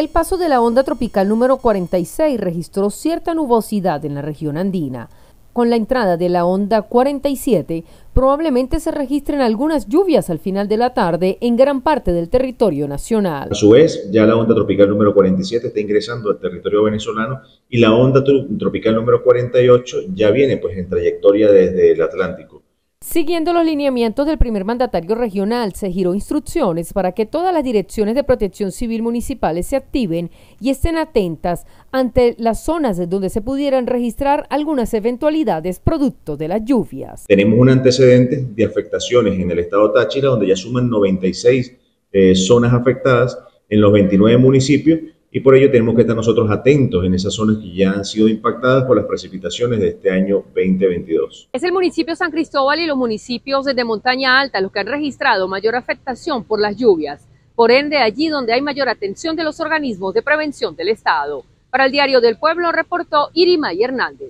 El paso de la onda tropical número 46 registró cierta nubosidad en la región andina. Con la entrada de la onda 47, probablemente se registren algunas lluvias al final de la tarde en gran parte del territorio nacional. A su vez, ya la onda tropical número 47 está ingresando al territorio venezolano y la onda tropical número 48 ya viene pues en trayectoria desde el Atlántico. Siguiendo los lineamientos del primer mandatario regional, se giró instrucciones para que todas las direcciones de protección civil municipales se activen y estén atentas ante las zonas donde se pudieran registrar algunas eventualidades producto de las lluvias. Tenemos un antecedente de afectaciones en el estado Táchira, donde ya suman 96 eh, zonas afectadas en los 29 municipios y por ello tenemos que estar nosotros atentos en esas zonas que ya han sido impactadas por las precipitaciones de este año 2022. Es el municipio San Cristóbal y los municipios de montaña alta los que han registrado mayor afectación por las lluvias, por ende allí donde hay mayor atención de los organismos de prevención del Estado. Para el Diario del Pueblo reportó Irima Hernández.